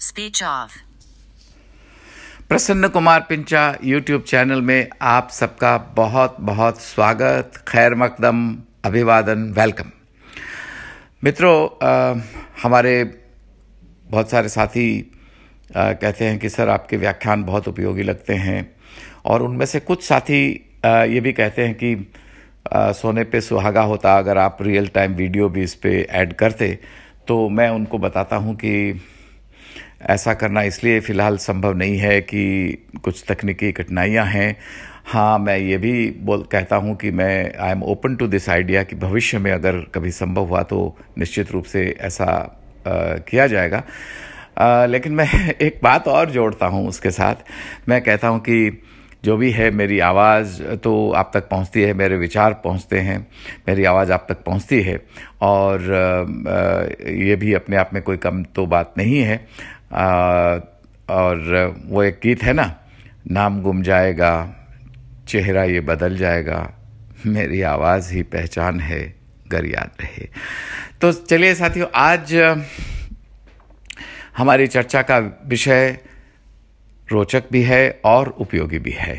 speech of प्रसन्न Kumar पिंचा YouTube channel में आप सबका बहुत बहुत स्वागत खैर मकदम अभिवादन वेलकम मित्रों हमारे बहुत सारे साथी आ, कहते हैं कि सर आपके व्याख्यान बहुत उपयोगी लगते हैं और उनमें से कुछ साथी आ, ये भी कहते हैं कि आ, सोने पे सुहागा होता अगर आप रियल टाइम वीडियो भी इस पर ऐड करते तो मैं उनको बताता हूँ कि ऐसा करना इसलिए फ़िलहाल संभव नहीं है कि कुछ तकनीकी कठिनाइयाँ हैं हाँ मैं ये भी बोल कहता हूँ कि मैं I am open to this idea कि भविष्य में अगर कभी संभव हुआ तो निश्चित रूप से ऐसा आ, किया जाएगा आ, लेकिन मैं एक बात और जोड़ता हूँ उसके साथ मैं कहता हूँ कि जो भी है मेरी आवाज़ तो आप तक पहुंचती है मेरे विचार पहुंचते हैं मेरी आवाज़ आप तक पहुंचती है और ये भी अपने आप में कोई कम तो बात नहीं है और वो एक गीत है ना नाम गुम जाएगा चेहरा ये बदल जाएगा मेरी आवाज़ ही पहचान है गर याद रहे तो चलिए साथियों आज हमारी चर्चा का विषय रोचक भी है और उपयोगी भी है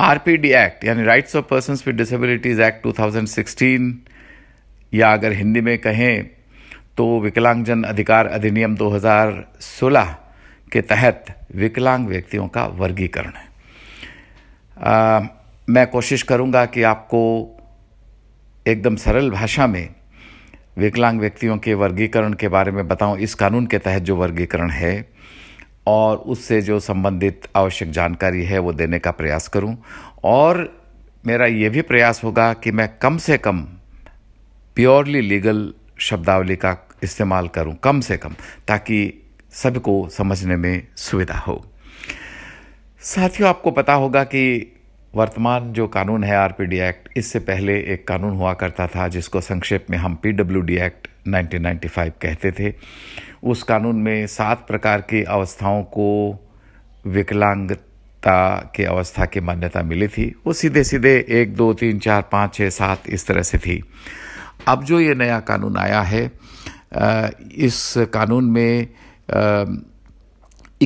आर पी डी एक्ट यानी rights of person with disabilities act 2016 या अगर हिंदी में कहें तो विकलांगजन अधिकार अधिनियम 2016 के तहत विकलांग व्यक्तियों का वर्गीकरण है आ, मैं कोशिश करूंगा कि आपको एकदम सरल भाषा में विकलांग व्यक्तियों के वर्गीकरण के बारे में बताऊं इस कानून के तहत जो वर्गीकरण है और उससे जो संबंधित आवश्यक जानकारी है वो देने का प्रयास करूं और मेरा ये भी प्रयास होगा कि मैं कम से कम प्योरली लीगल शब्दावली का इस्तेमाल करूं कम से कम ताकि सबको समझने में सुविधा हो साथियों आपको पता होगा कि वर्तमान जो कानून है आर एक्ट इससे पहले एक कानून हुआ करता था जिसको संक्षेप में हम पी एक्ट 1995 कहते थे उस कानून में सात प्रकार की अवस्थाओं को विकलांगता के अवस्था की मान्यता मिली थी वो सीधे सीधे एक दो तीन चार पाँच छः सात इस तरह से थी अब जो ये नया कानून आया है इस कानून में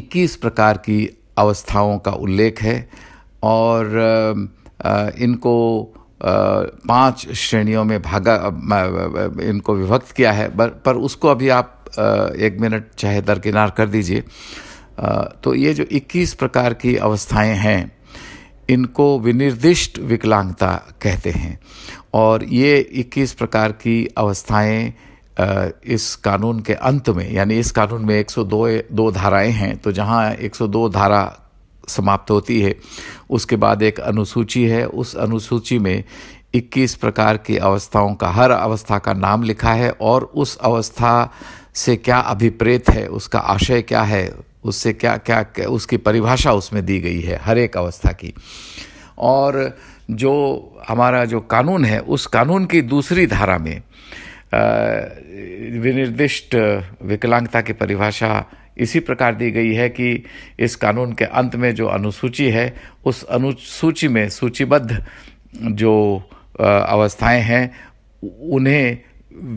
21 प्रकार की अवस्थाओं का उल्लेख है और इनको पांच श्रेणियों में भागा इनको विभक्त किया है पर उसको अभी आप एक मिनट चाहे दरकिनार कर दीजिए तो ये जो 21 प्रकार की अवस्थाएं हैं इनको विनिर्दिष्ट विकलांगता कहते हैं और ये 21 प्रकार की अवस्थाएं इस कानून के अंत में यानी इस कानून में 102 दो धाराएं हैं तो जहां 102 धारा समाप्त होती है उसके बाद एक अनुसूची है उस अनुसूची में 21 प्रकार की अवस्थाओं का हर अवस्था का नाम लिखा है और उस अवस्था से क्या अभिप्रेत है उसका आशय क्या है उससे क्या क्या, उसकी परिभाषा उसमें दी गई है हर एक अवस्था की और जो हमारा जो कानून है उस कानून की दूसरी धारा में विनिर्दिष्ट विकलांगता की परिभाषा इसी प्रकार दी गई है कि इस कानून के अंत में जो अनुसूची है उस अनुसूची में सूचीबद्ध जो अवस्थाएं हैं उन्हें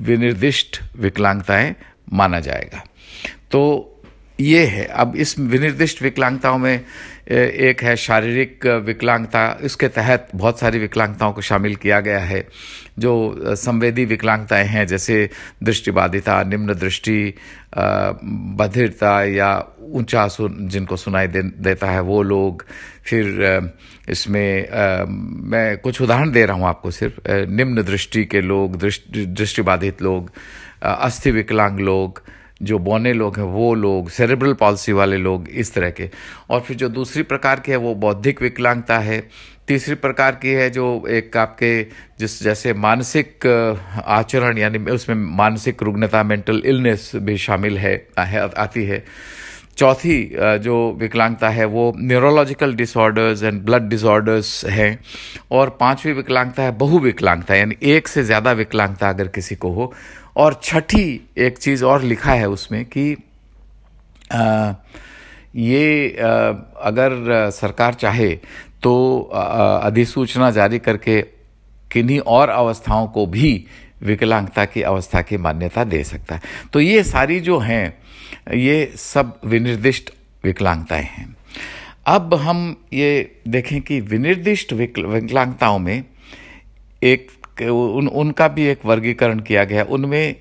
विनिर्दिष्ट विकलांगताएं माना जाएगा तो ये है अब इस विनिर्दिष्ट विकलांगताओं में एक है शारीरिक विकलांगता इसके तहत बहुत सारी विकलांगताओं को शामिल किया गया है जो संवेदी विकलांगताएं हैं जैसे दृष्टिबाधिता निम्न दृष्टि बधिरता या ऊंचा सुन जिनको सुनाई दे, देता है वो लोग फिर इसमें मैं कुछ उदाहरण दे रहा हूँ आपको सिर्फ निम्न दृष्टि के लोग दृष्टि दृष्टिबाधित लोग अस्थि विकलांग लोग जो बौने लोग हैं वो लोग सेरेब्रल पॉलिसी वाले लोग इस तरह के और फिर जो दूसरी प्रकार की है वो बौद्धिक विकलांगता है तीसरी प्रकार की है जो एक आपके जिस जैसे मानसिक आचरण यानी उसमें मानसिक रुग्णता मेंटल इलनेस भी शामिल है आती है चौथी जो विकलांगता है वो neurological disorders and blood disorders हैं और पांचवी विकलांगता है बहुविकलांगता यानी एक से ज़्यादा विकलांगता अगर किसी को हो और छठी एक चीज़ और लिखा है उसमें कि आ, ये आ, अगर सरकार चाहे तो अधिसूचना जारी करके किन्हीं और अवस्थाओं को भी विकलांगता की अवस्था की मान्यता दे सकता है तो ये सारी जो हैं ये सब विनिर्दिष्ट विकलांगताएं हैं अब हम ये देखें कि विनिर्दिष्ट विकलांगताओं में एक उन उनका भी एक वर्गीकरण किया गया उनमें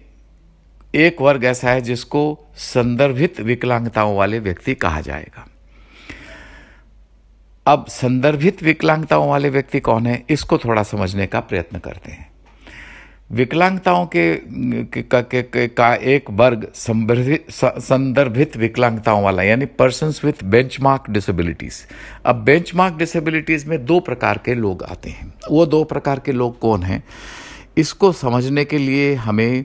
एक वर्ग ऐसा है जिसको संदर्भित विकलांगताओं वाले व्यक्ति कहा जाएगा अब संदर्भित विकलांगताओं वाले व्यक्ति कौन है इसको थोड़ा समझने का प्रयत्न करते हैं विकलांगताओं के, के, का, के, के का एक वर्ग संदर्भित विकलांगताओं वाला यानी पर्सन विथ बेंचमार्क डिसेबिलिटीज़ अब बेंचमार्क डिसेबिलिटीज़ में दो प्रकार के लोग आते हैं वो दो प्रकार के लोग कौन हैं इसको समझने के लिए हमें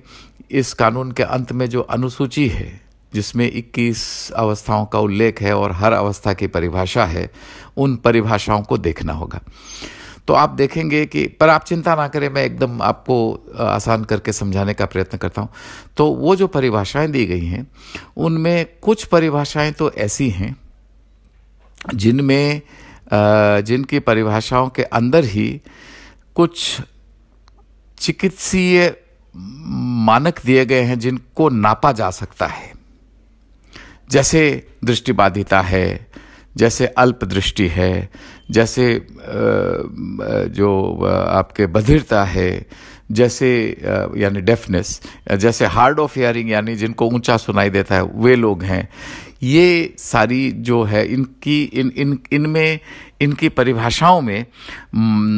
इस कानून के अंत में जो अनुसूची है जिसमें 21 अवस्थाओं का उल्लेख है और हर अवस्था की परिभाषा है उन परिभाषाओं को देखना होगा तो आप देखेंगे कि पर आप चिंता ना करें मैं एकदम आपको आसान करके समझाने का प्रयत्न करता हूँ तो वो जो परिभाषाएं दी गई हैं उनमें कुछ परिभाषाएं तो ऐसी हैं जिनमें जिनकी परिभाषाओं के अंदर ही कुछ चिकित्सीय मानक दिए गए हैं जिनको नापा जा सकता है जैसे दृष्टिबाधिता है जैसे अल्पदृष्टि है जैसे जो आपके बधिरता है जैसे यानी डेफनेस जैसे हार्ड ऑफ हियरिंग यानी जिनको ऊंचा सुनाई देता है वे लोग हैं ये सारी जो है इनकी इन इन इनमें इनकी परिभाषाओं में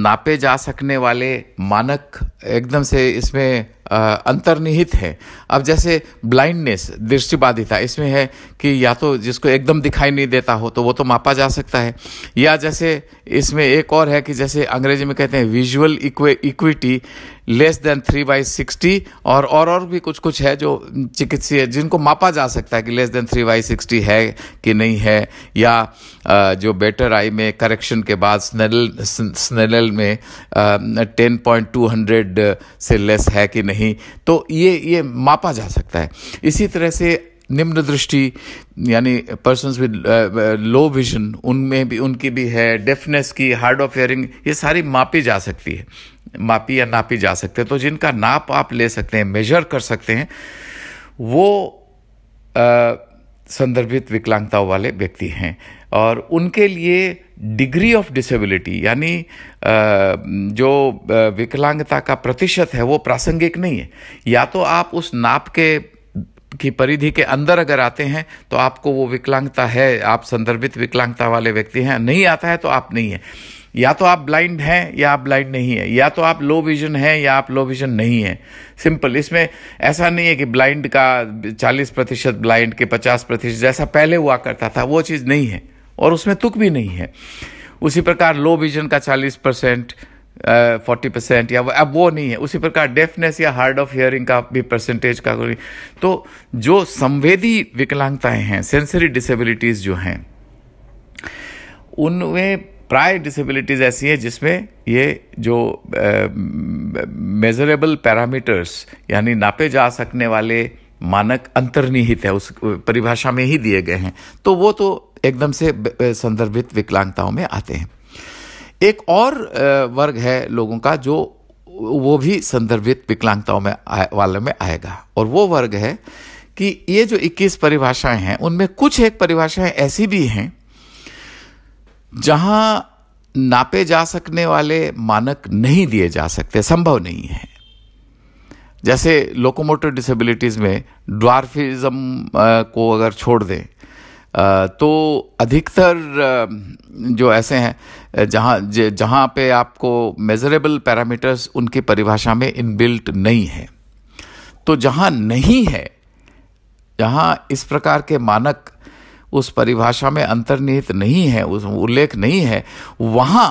नापे जा सकने वाले मानक एकदम से इसमें अंतर्निहित है अब जैसे ब्लाइंडनेस दृष्टिबाधिता इसमें है कि या तो जिसको एकदम दिखाई नहीं देता हो तो वो तो मापा जा सकता है या जैसे इसमें एक और है कि जैसे अंग्रेजी में कहते हैं visual acuity less than three by sixty और और और भी कुछ कुछ है जो चिकित्सीय जिनको मापा जा सकता है कि less than three by sixty है कि नहीं है या जो बेटर आई में करेक्शन के बाद स्नेल स्नेल में टेन पॉइंट टू हंड्रेड से लेस है कि नहीं नहीं तो ये ये मापा जा सकता है इसी तरह से निम्न दृष्टि यानी पर्सन विद लो विजन उनमें भी उनकी भी है डेफनेस की हार्ड ऑफ हेयरिंग ये सारी मापी जा सकती है मापी या नापी जा सकते हैं तो जिनका नाप आप ले सकते हैं मेजर कर सकते हैं वो आ, uh, संदर्भित विकलांगताओं वाले व्यक्ति हैं और उनके लिए डिग्री ऑफ डिसेबिलिटी यानी जो विकलांगता का प्रतिशत है वो प्रासंगिक नहीं है या तो आप उस नाप के की परिधि के अंदर अगर आते हैं तो आपको वो विकलांगता है आप संदर्भित विकलांगता वाले व्यक्ति हैं नहीं आता है तो आप नहीं हैं या तो आप ब्लाइंड हैं या आप ब्लाइंड नहीं है या तो आप लो विजन हैं या आप लो विजन नहीं है सिंपल इसमें ऐसा नहीं है कि ब्लाइंड का 40 प्रतिशत ब्लाइंड के 50 प्रतिशत जैसा पहले हुआ करता था वो चीज़ नहीं है और उसमें तुक भी नहीं है उसी प्रकार लो विजन का 40 परसेंट फोर्टी परसेंट या अब वो नहीं है उसी प्रकार डेफनेस या हार्ड ऑफ हियरिंग का भी परसेंटेज का कोई तो जो संवेदी विकलांगताएं हैं सेंसरी डिसेबिलिटीज़ जो हैं उनमें प्राय डिसेबिलिटीज़ ऐसी हैं जिसमें ये जो मेजरेबल पैरामीटर्स यानी नापे जा सकने वाले मानक अंतर्निहित है उस परिभाषा में ही दिए गए हैं तो वो तो एकदम से संदर्भित विकलांगताओं में आते हैं एक और वर्ग है लोगों का जो वो भी संदर्भित विकलांगताओं में वाले में आएगा और वो वर्ग है कि ये जो 21 परिभाषाएं हैं उनमें कुछ एक परिभाषाएं ऐसी भी हैं जहां नापे जा सकने वाले मानक नहीं दिए जा सकते संभव नहीं है जैसे लोकोमोटिव डिसेबिलिटीज़ में ड्वार्फिज्म को अगर छोड़ दें तो अधिकतर जो ऐसे हैं जहाँ जहाँ पे आपको मेजरेबल पैरामीटर्स उनकी परिभाषा में इनबिल्ट नहीं है तो जहाँ नहीं है जहाँ इस प्रकार के मानक उस परिभाषा में अंतर्निहित नहीं है उस उल्लेख नहीं है वहाँ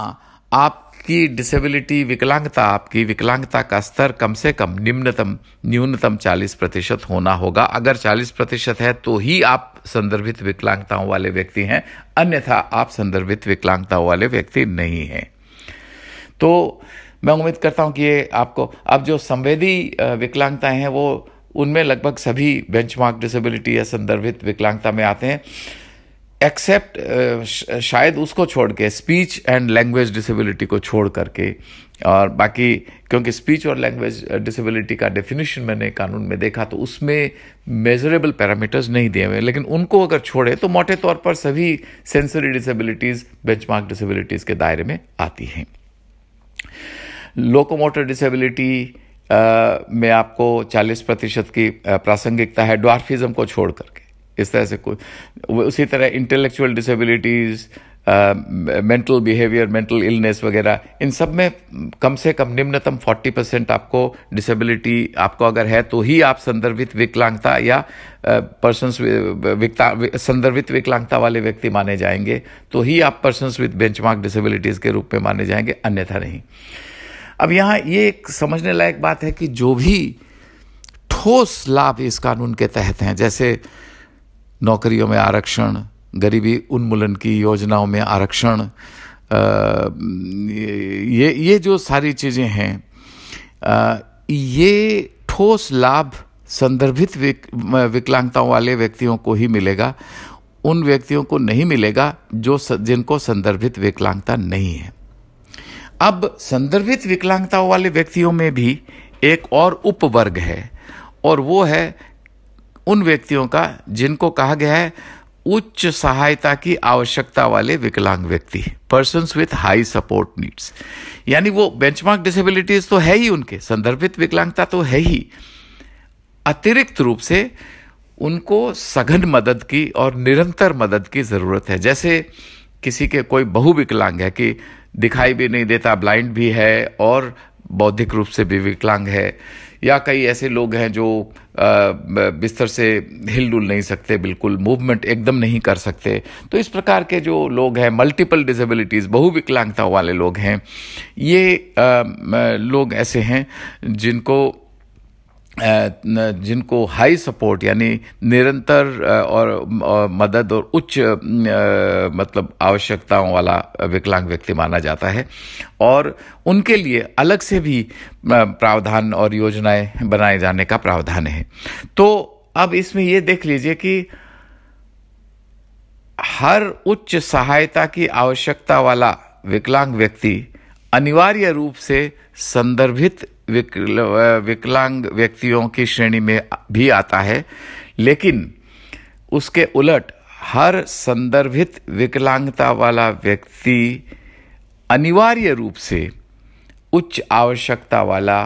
आपकी डिसेबिलिटी विकलांगता आपकी विकलांगता का स्तर कम से कम निम्नतम न्यूनतम 40 प्रतिशत होना होगा अगर 40 प्रतिशत है तो ही आप संदर्भित विकलांगताओं वाले व्यक्ति हैं अन्यथा आप संदर्भित विकलांगताओं वाले व्यक्ति नहीं हैं तो मैं उम्मीद करता हूं कि ये आपको अब जो संवेदी विकलांगताएं हैं वो उनमें लगभग सभी बेंचमार्क डिसेबिलिटी या संदर्भित विकलांगता में आते हैं एक्सेप्ट शायद उसको छोड़ के स्पीच एंड लैंग्वेज डिसेबिलिटी को छोड़ करके और बाकी क्योंकि स्पीच और लैंग्वेज डिसेबिलिटी का डेफिनेशन मैंने कानून में देखा तो उसमें मेजरेबल पैरामीटर्स नहीं दिए हुए लेकिन उनको अगर छोड़े तो मोटे तौर पर सभी सेंसरी डिसेबिलिटीज़ बेंचमार्क डिसेबिलिटीज़ के दायरे में आती हैं लोकोमोटर डिसेबिलिटी में आपको 40 प्रतिशत की प्रासंगिकता है ड्वार्फिज्म को छोड़ करके इस तरह से कोई उसी तरह intellectual disabilities mental behaviour mental illness वगैरह इन सब में कम से कम निम्नतम 40 परसेंट आपको डिसेबिलिटी आपको अगर है तो ही आप संदर्भित विकलांगता या पर्सन संदर्भित विकलांगता वाले व्यक्ति माने जाएंगे तो ही आप पर्सन विद बेंचमार्क डिसेबिलिटीज़ के रूप में माने जाएंगे अन्यथा नहीं अब यहाँ ये एक समझने लायक बात है कि जो भी ठोस लाभ इस कानून के तहत हैं जैसे नौकरियों में आरक्षण गरीबी उन्मूलन की योजनाओं में आरक्षण ये ये जो सारी चीज़ें हैं ये ठोस लाभ संदर्भित विक, विकलांगताओं वाले व्यक्तियों को ही मिलेगा उन व्यक्तियों को नहीं मिलेगा जो जिनको संदर्भित विकलांगता नहीं है अब संदर्भित विकलांगताओं वाले व्यक्तियों में भी एक और उपवर्ग है और वो है उन व्यक्तियों का जिनको कहा गया है उच्च सहायता की आवश्यकता वाले विकलांग व्यक्ति person with high support needs यानी वो बेंचमार्क डिसेबिलिटीज तो है ही उनके संदर्भित विकलांगता तो है ही अतिरिक्त रूप से उनको सघन मदद की और निरंतर मदद की ज़रूरत है जैसे किसी के कोई बहुविकलांग है कि दिखाई भी नहीं देता ब्लाइंड भी है और बौद्धिक रूप से भी विकलांग है या कई ऐसे लोग हैं जो बिस्तर से हिल डुल नहीं सकते बिल्कुल मूवमेंट एकदम नहीं कर सकते तो इस प्रकार के जो लोग हैं मल्टीपल डिसेबिलिटीज़ बहुविकलांगता वाले लोग हैं ये लोग ऐसे हैं जिनको जिनको हाई सपोर्ट यानी निरंतर और मदद और उच्च मतलब आवश्यकताओं वाला विकलांग व्यक्ति माना जाता है और उनके लिए अलग से भी प्रावधान और योजनाएं बनाए जाने का प्रावधान है तो अब इसमें ये देख लीजिए कि हर उच्च सहायता की आवश्यकता वाला विकलांग व्यक्ति अनिवार्य रूप से संदर्भित विकल, विकलांग व्यक्तियों की श्रेणी में भी आता है लेकिन उसके उलट हर संदर्भित विकलांगता वाला व्यक्ति अनिवार्य रूप से उच्च आवश्यकता वाला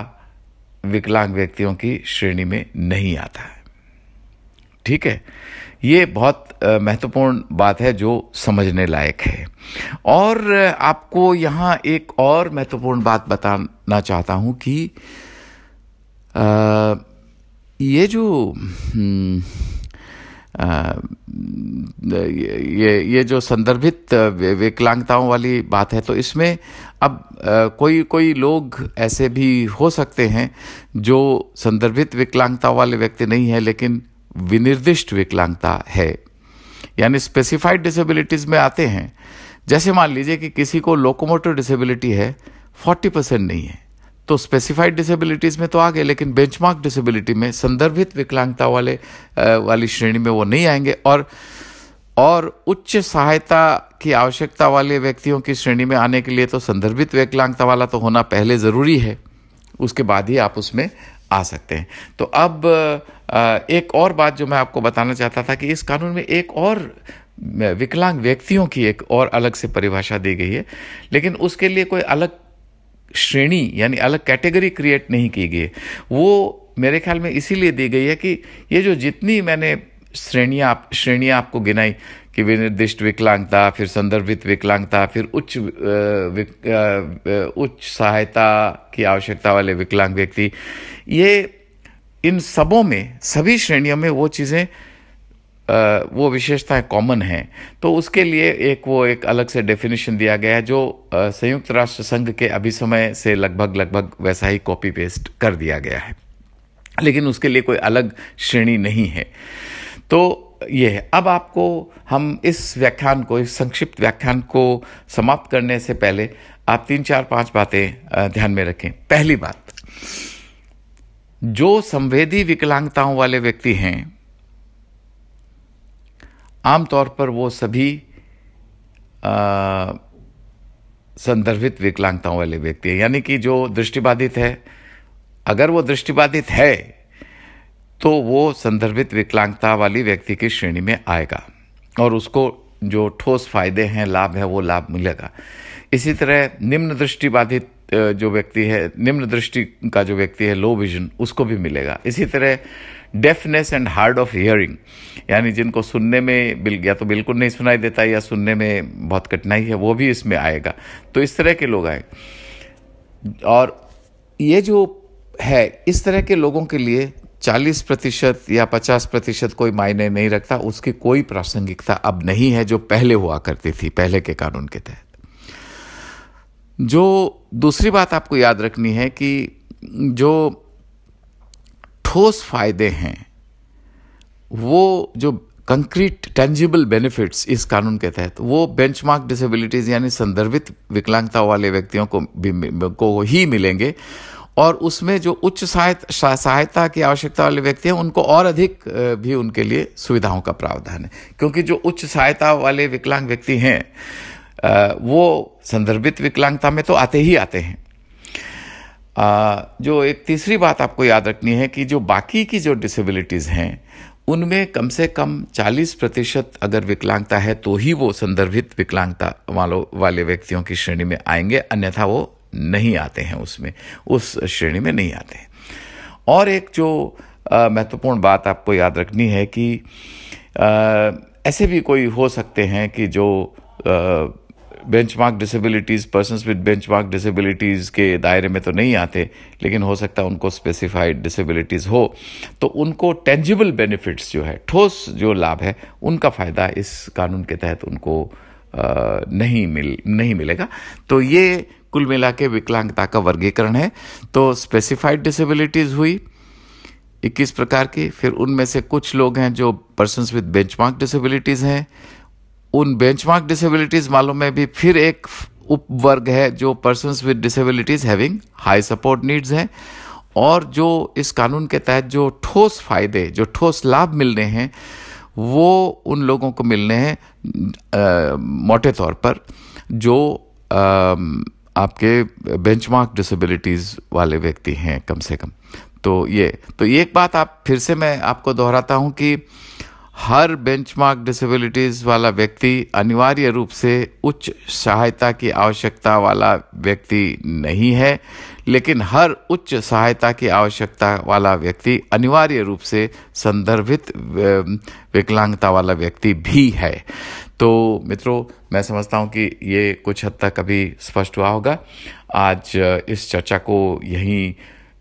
विकलांग व्यक्तियों की श्रेणी में नहीं आता है ठीक है ये बहुत महत्वपूर्ण बात है जो समझने लायक है और आपको यहाँ एक और महत्वपूर्ण बात बताना चाहता हूँ कि आ, ये जो आ, हम्म, ये ये जो संदर्भित विकलांगताओं वाली बात है तो इसमें अब आ, कोई कोई लोग ऐसे भी हो सकते हैं जो संदर्भित विकलांगता वाले व्यक्ति नहीं है लेकिन विनिर्दिष्ट विकलांगता है यानी स्पेसिफाइड डिसेबिलिटीज़ में आते हैं जैसे मान लीजिए कि किसी को लोकोमोटिव डिसेबिलिटी है 40 परसेंट नहीं है तो स्पेसिफाइड डिसेबिलिटीज़ में तो आ गए लेकिन बेंचमार्क डिसेबिलिटी में संदर्भित विकलांगता वाले वाली श्रेणी में वो नहीं आएंगे और और उच्च सहायता की आवश्यकता वाले व्यक्तियों की श्रेणी में आने के लिए तो संदर्भित विकलांगता वाला तो होना पहले ज़रूरी है उसके बाद ही आप उसमें आ सकते हैं तो अब एक और बात जो मैं आपको बताना चाहता था कि इस कानून में एक और विकलांग व्यक्तियों की एक और अलग से परिभाषा दी गई है लेकिन उसके लिए कोई अलग श्रेणी यानी अलग कैटेगरी क्रिएट नहीं की गई है वो मेरे ख्याल में इसीलिए दी गई है कि ये जो जितनी मैंने श्रेणियाँ आप श्रेणियाँ आपको गिनाई कि विनिर्दिष्ट विकलांगता फिर संदर्भित विकलांगता फिर उच्च उच्च सहायता की आवश्यकता वाले विकलांग व्यक्ति ये इन सबों में सभी श्रेणियों में वो चीज़ें वो विशेषताएं कॉमन हैं तो उसके लिए एक वो एक अलग से डेफिनेशन दिया गया है जो संयुक्त राष्ट्र संघ के अभिसमय से लगभग लगभग वैसा ही कॉपी पेस्ट कर दिया गया है लेकिन उसके लिए कोई अलग श्रेणी नहीं है तो ये है अब आपको हम इस व्याख्यान को इस संक्षिप्त व्याख्यान को समाप्त करने से पहले आप तीन चार पांच बातें ध्यान में रखें पहली बात जो संवेदी विकलांगताओं वाले व्यक्ति हैं आमतौर पर वो सभी आ, संदर्भित विकलांगताओं वाले व्यक्ति हैं यानी कि जो दृष्टिबाधित है अगर वो दृष्टिबाधित है तो वो संदर्भित विकलांगता वाली व्यक्ति की श्रेणी में आएगा और उसको जो ठोस फायदे हैं लाभ है वो लाभ मिलेगा इसी तरह निम्न दृष्टि बाधित जो व्यक्ति है निम्न दृष्टि का जो व्यक्ति है लो विजन उसको भी मिलेगा इसी तरह deafness and hard of hearing यानी जिनको सुनने में बिल या तो बिल्कुल नहीं सुनाई देता या सुनने में बहुत कठिनाई है वो भी इसमें आएगा तो इस तरह के लोग आए और ये जो है इस तरह के लोगों के लिए 40 प्रतिशत या 50 प्रतिशत कोई मायने नहीं रखता उसकी कोई प्रासंगिकता अब नहीं है जो पहले हुआ करती थी पहले के कानून के तहत जो दूसरी बात आपको याद रखनी है कि जो ठोस फायदे हैं वो जो कंक्रीट टेंजिबल बेनिफिट्स इस कानून के तहत वो बेंचमार्क डिसेबिलिटीज़ यानी संदर्भित विकलांगता वाले व्यक्तियों को भी को ही मिलेंगे और उसमें जो उच्च सहायता सहायता की आवश्यकता वाले व्यक्ति हैं उनको और अधिक भी उनके लिए सुविधाओं का प्रावधान है क्योंकि जो उच्च सहायता वाले विकलांग व्यक्ति हैं वो संदर्भित विकलांगता में तो आते ही आते हैं जो एक तीसरी बात आपको याद रखनी है कि जो बाकी की जो डिसेबिलिटीज़ हैं उनमें कम से कम 40 प्रतिशत अगर विकलांगता है तो ही वो संदर्भित विकलांगता वालों वाले व्यक्तियों की श्रेणी में आएंगे अन्यथा वो नहीं आते हैं उसमें उस श्रेणी में नहीं आते हैं और एक जो महत्वपूर्ण बात आपको याद रखनी है कि आ, ऐसे भी कोई हो सकते हैं कि जो benchmark disabilities persons with benchmark disabilities के दायरे में तो नहीं आते लेकिन हो सकता है उनको स्पेसिफाइड डिसेबिलिटीज़ हो तो उनको टेंजिबल बेनिफिट्स जो है ठोस जो लाभ है उनका फ़ायदा इस कानून के तहत उनको नहीं मिल नहीं मिलेगा तो ये कुल मिला के विकलांगता का वर्गीकरण है तो स्पेसिफाइड डिसेबिलिटीज़ हुई 21 प्रकार की फिर उनमें से कुछ लोग हैं जो पर्सन विद बेंचमार्क डिसेबिलिटीज़ हैं उन बेंचमार्क डिसेबिलिटीज़ वालों में भी फिर एक उपवर्ग है जो person with disabilities having high support needs हैं और जो इस कानून के तहत जो ठोस फायदे जो ठोस लाभ मिलने हैं वो उन लोगों को मिलने हैं मोटे तौर पर जो आपके बेंचमार्क डिसेबिलिटीज़ वाले व्यक्ति हैं कम से कम तो ये तो ये एक बात आप फिर से मैं आपको दोहराता हूँ कि हर बेंचमार्क डिसेबिलिटीज़ वाला व्यक्ति अनिवार्य रूप से उच्च सहायता की आवश्यकता वाला व्यक्ति नहीं है लेकिन हर उच्च सहायता की आवश्यकता वाला व्यक्ति अनिवार्य रूप से संदर्भित विकलांगता वाला व्यक्ति भी है तो मित्रों मैं समझता हूँ कि ये कुछ हद तक अभी स्पष्ट हुआ होगा आज इस चर्चा को यहीं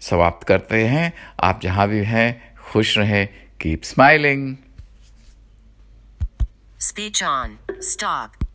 समाप्त करते हैं आप जहाँ भी हैं खुश रहें keep smiling speech on stop